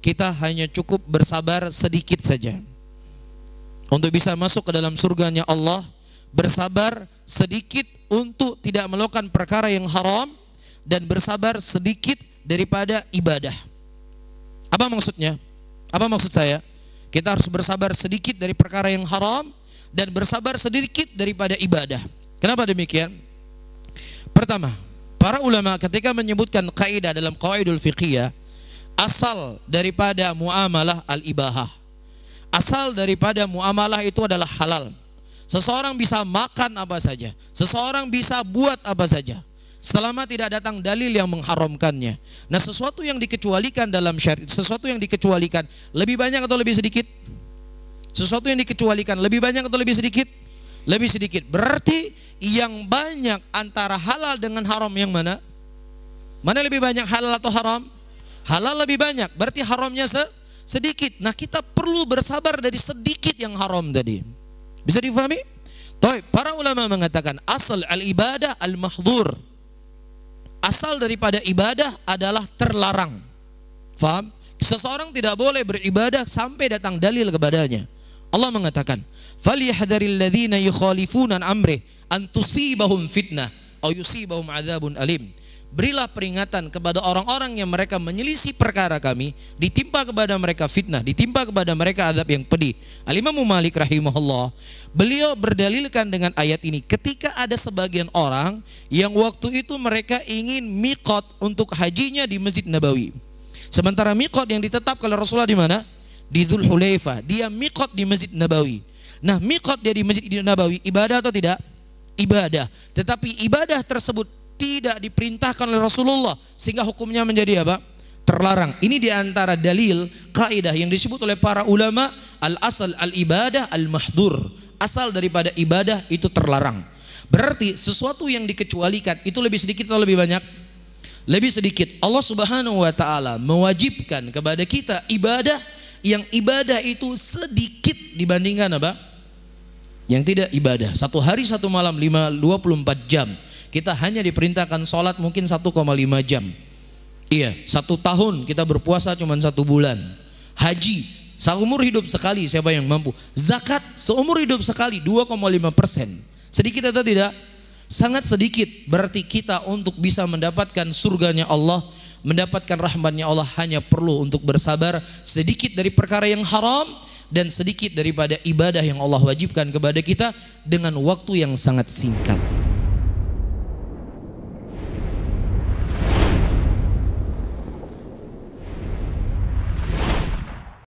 kita hanya cukup bersabar sedikit saja. Untuk bisa masuk ke dalam surganya Allah, bersabar sedikit untuk tidak melakukan perkara yang haram dan bersabar sedikit daripada ibadah. Apa maksudnya? Apa maksud saya? Kita harus bersabar sedikit dari perkara yang haram dan bersabar sedikit daripada ibadah. Kenapa demikian? Pertama, para ulama ketika menyebutkan kaidah dalam kaidul fiqhiyah asal daripada muamalah al-ibahah. Asal daripada muamalah itu adalah halal. Seseorang bisa makan apa saja, seseorang bisa buat apa saja selama tidak datang dalil yang mengharamkannya. Nah, sesuatu yang dikecualikan dalam syariat, sesuatu yang dikecualikan lebih banyak atau lebih sedikit? Sesuatu yang dikecualikan lebih banyak atau lebih sedikit? Lebih sedikit. Berarti yang banyak antara halal dengan haram yang mana? Mana lebih banyak halal atau haram? halal lebih banyak, berarti haramnya sedikit. Nah, kita perlu bersabar dari sedikit yang haram tadi. Bisa difahami? Toib, para ulama mengatakan asal al-ibadah al-mahdur. Asal daripada ibadah adalah terlarang. Faham? Seseorang tidak boleh beribadah sampai datang dalil kepadanya. Allah mengatakan, "Falyahdharil ladzina yukhalifuna amri an tusibahum fitnah atau yusibahum adzabun alim." Berilah peringatan kepada orang-orang yang mereka menyelisih perkara kami, ditimpa kepada mereka fitnah, ditimpa kepada mereka azab yang pedih. Alimamu Malik rahimahullah, beliau berdalilkan dengan ayat ini ketika ada sebagian orang yang waktu itu mereka ingin mikot untuk hajinya di Masjid Nabawi. Sementara mikot yang ditetapkan oleh Rasulullah di mana? Di Dhul Hulaifah. Dia mikot di Masjid Nabawi. Nah, mikot dia di Masjid Nabawi ibadah atau tidak? Ibadah. Tetapi ibadah tersebut tidak diperintahkan oleh Rasulullah sehingga hukumnya menjadi apa? terlarang. Ini diantara dalil kaidah yang disebut oleh para ulama al asal al ibadah al mahdur. Asal daripada ibadah itu terlarang. Berarti sesuatu yang dikecualikan itu lebih sedikit atau lebih banyak? Lebih sedikit. Allah Subhanahu wa taala mewajibkan kepada kita ibadah yang ibadah itu sedikit dibandingkan apa? Yang tidak ibadah. Satu hari satu malam dua puluh empat jam kita hanya diperintahkan sholat mungkin 1,5 jam. Iya, satu tahun kita berpuasa cuma satu bulan. Haji, seumur hidup sekali siapa yang mampu. Zakat, seumur hidup sekali 2,5 persen. Sedikit atau tidak? Sangat sedikit. Berarti kita untuk bisa mendapatkan surganya Allah, mendapatkan rahmatnya Allah hanya perlu untuk bersabar sedikit dari perkara yang haram dan sedikit daripada ibadah yang Allah wajibkan kepada kita dengan waktu yang sangat singkat.